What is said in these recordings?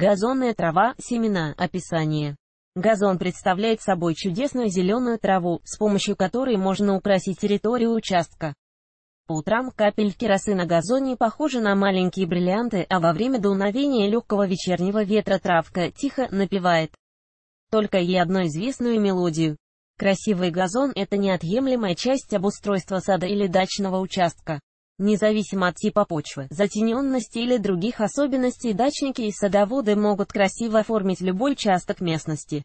Газонная трава, семена, описание. Газон представляет собой чудесную зеленую траву, с помощью которой можно украсить территорию участка. По утрам капельки росы на газоне похожи на маленькие бриллианты, а во время дуновения легкого вечернего ветра травка тихо напевает. Только ей одну известную мелодию. Красивый газон – это неотъемлемая часть обустройства сада или дачного участка. Независимо от типа почвы, затененности или других особенностей дачники и садоводы могут красиво оформить любой участок местности.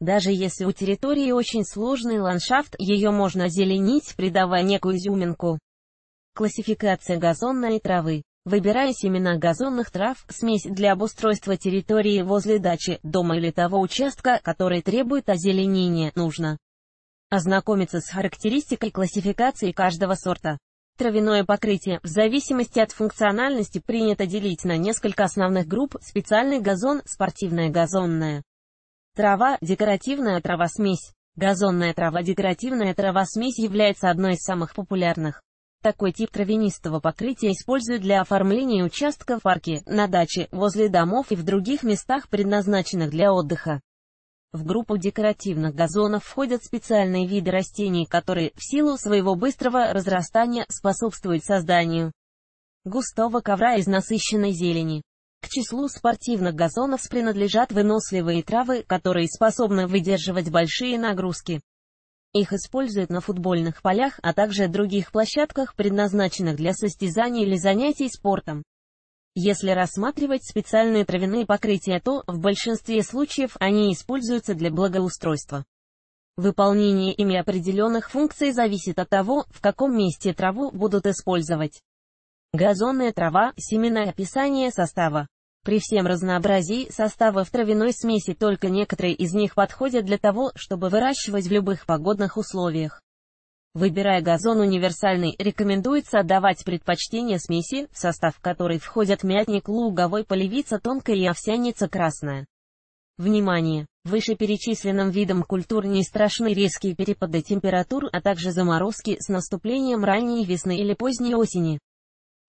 Даже если у территории очень сложный ландшафт, ее можно озеленить, придавая некую изюминку. Классификация газонной травы. Выбирая семена газонных трав, смесь для обустройства территории возле дачи, дома или того участка, который требует озеленения, нужно ознакомиться с характеристикой классификации каждого сорта. Травяное покрытие в зависимости от функциональности принято делить на несколько основных групп специальный газон, спортивная газонная. Трава, декоративная травосмесь. Газонная трава, декоративная травосмесь является одной из самых популярных. Такой тип травянистого покрытия используют для оформления участка в парке, на даче, возле домов и в других местах, предназначенных для отдыха. В группу декоративных газонов входят специальные виды растений, которые, в силу своего быстрого разрастания, способствуют созданию густого ковра из насыщенной зелени. К числу спортивных газонов принадлежат выносливые травы, которые способны выдерживать большие нагрузки. Их используют на футбольных полях, а также других площадках, предназначенных для состязаний или занятий спортом. Если рассматривать специальные травяные покрытия, то, в большинстве случаев, они используются для благоустройства. Выполнение ими определенных функций зависит от того, в каком месте траву будут использовать. Газонная трава, семена, описание состава. При всем разнообразии состава в травяной смеси только некоторые из них подходят для того, чтобы выращивать в любых погодных условиях. Выбирая газон универсальный, рекомендуется отдавать предпочтение смеси, в состав которой входят мятник, луговой полевица тонкая и овсяница красная. Внимание! Вышеперечисленным видам культур не страшны резкие перепады температур, а также заморозки с наступлением ранней весны или поздней осени.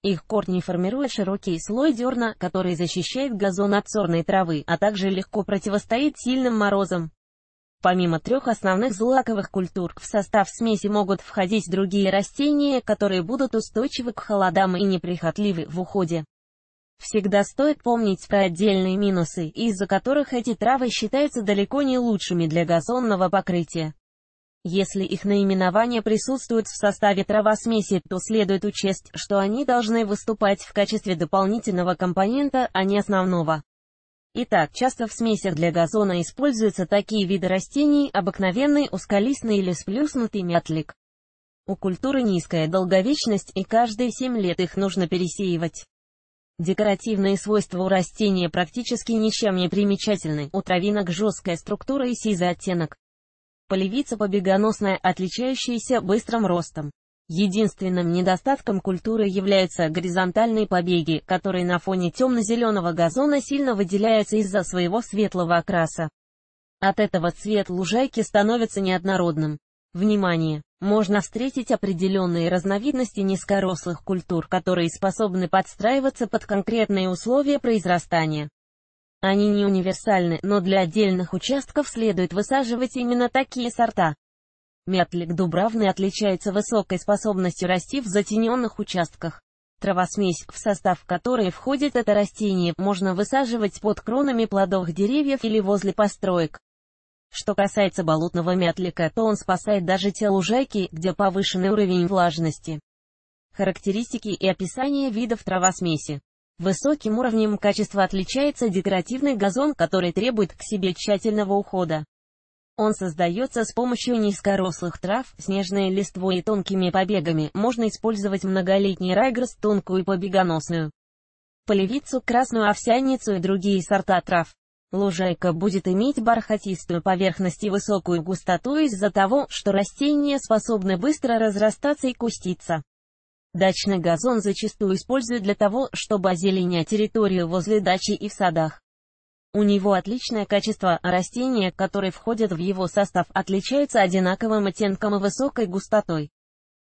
Их корни формируют широкий слой дерна, который защищает газон от сорной травы, а также легко противостоит сильным морозам. Помимо трех основных злаковых культур, в состав смеси могут входить другие растения, которые будут устойчивы к холодам и неприхотливы в уходе. Всегда стоит помнить про отдельные минусы, из-за которых эти травы считаются далеко не лучшими для газонного покрытия. Если их наименования присутствуют в составе травосмеси, то следует учесть, что они должны выступать в качестве дополнительного компонента, а не основного. Итак, часто в смесях для газона используются такие виды растений, обыкновенный узколистный или сплюснутый мятлик. У культуры низкая долговечность и каждые 7 лет их нужно пересеивать. Декоративные свойства у растения практически ничем не примечательны, у травинок жесткая структура и сизый оттенок. Полевица побегоносная, отличающаяся быстрым ростом. Единственным недостатком культуры являются горизонтальные побеги, которые на фоне темно-зеленого газона сильно выделяются из-за своего светлого окраса. От этого цвет лужайки становится неоднородным. Внимание! Можно встретить определенные разновидности низкорослых культур, которые способны подстраиваться под конкретные условия произрастания. Они не универсальны, но для отдельных участков следует высаживать именно такие сорта. Мятлик дубравный отличается высокой способностью расти в затененных участках. Травосмесь, в состав которой входит это растение, можно высаживать под кронами плодовых деревьев или возле построек. Что касается болотного мятлика, то он спасает даже те лужайки, где повышенный уровень влажности. Характеристики и описание видов травосмеси. Высоким уровнем качества отличается декоративный газон, который требует к себе тщательного ухода. Он создается с помощью низкорослых трав, снежной листвой и тонкими побегами. Можно использовать многолетний райгрос, тонкую побегоносную, полевицу, красную овсяницу и другие сорта трав. Лужайка будет иметь бархатистую поверхность и высокую густоту из-за того, что растения способны быстро разрастаться и куститься. Дачный газон зачастую используют для того, чтобы озеленять территорию возле дачи и в садах. У него отличное качество, а растения, которые входят в его состав, отличаются одинаковым оттенком и высокой густотой.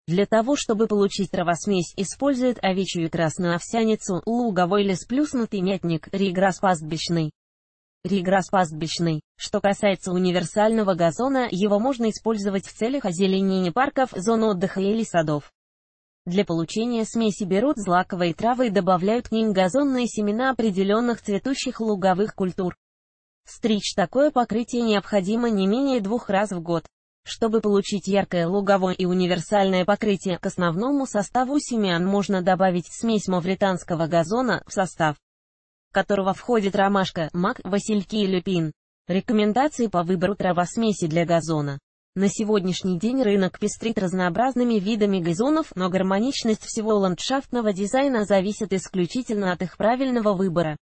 Для того, чтобы получить травосмесь, используют овечью и красную овсяницу, луговой лес плюснутый мятник, риграс пастбищный. Риграс пастбищный. Что касается универсального газона, его можно использовать в целях озеленения парков, зон отдыха или садов. Для получения смеси берут злаковые травы и добавляют к ним газонные семена определенных цветущих луговых культур. Стричь такое покрытие необходимо не менее двух раз в год. Чтобы получить яркое луговое и универсальное покрытие, к основному составу семян можно добавить смесь мавританского газона, в состав которого входит ромашка, мак, васильки и люпин. Рекомендации по выбору травосмеси для газона. На сегодняшний день рынок пестрит разнообразными видами газонов, но гармоничность всего ландшафтного дизайна зависит исключительно от их правильного выбора.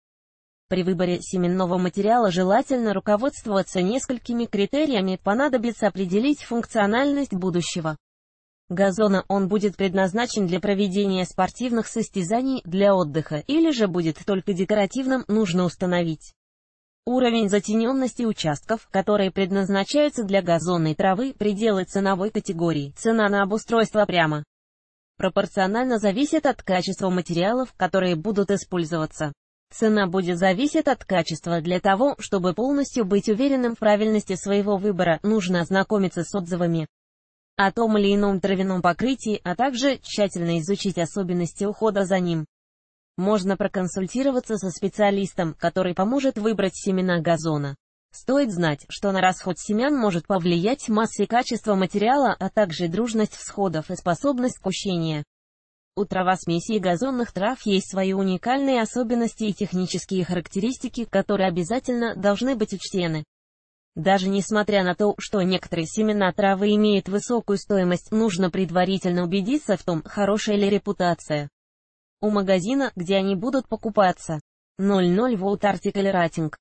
При выборе семенного материала желательно руководствоваться несколькими критериями, понадобится определить функциональность будущего газона он будет предназначен для проведения спортивных состязаний, для отдыха, или же будет только декоративным, нужно установить. Уровень затененности участков, которые предназначаются для газонной травы, пределы ценовой категории, цена на обустройство прямо, пропорционально зависит от качества материалов, которые будут использоваться. Цена будет зависеть от качества. Для того, чтобы полностью быть уверенным в правильности своего выбора, нужно ознакомиться с отзывами о том или ином травяном покрытии, а также тщательно изучить особенности ухода за ним можно проконсультироваться со специалистом, который поможет выбрать семена газона. Стоит знать, что на расход семян может повлиять масса и качество материала, а также дружность всходов и способность кущения. У трава травосмесей газонных трав есть свои уникальные особенности и технические характеристики, которые обязательно должны быть учтены. Даже несмотря на то, что некоторые семена травы имеют высокую стоимость, нужно предварительно убедиться в том, хорошая ли репутация у магазина, где они будут покупаться. 00 Volt Article Rating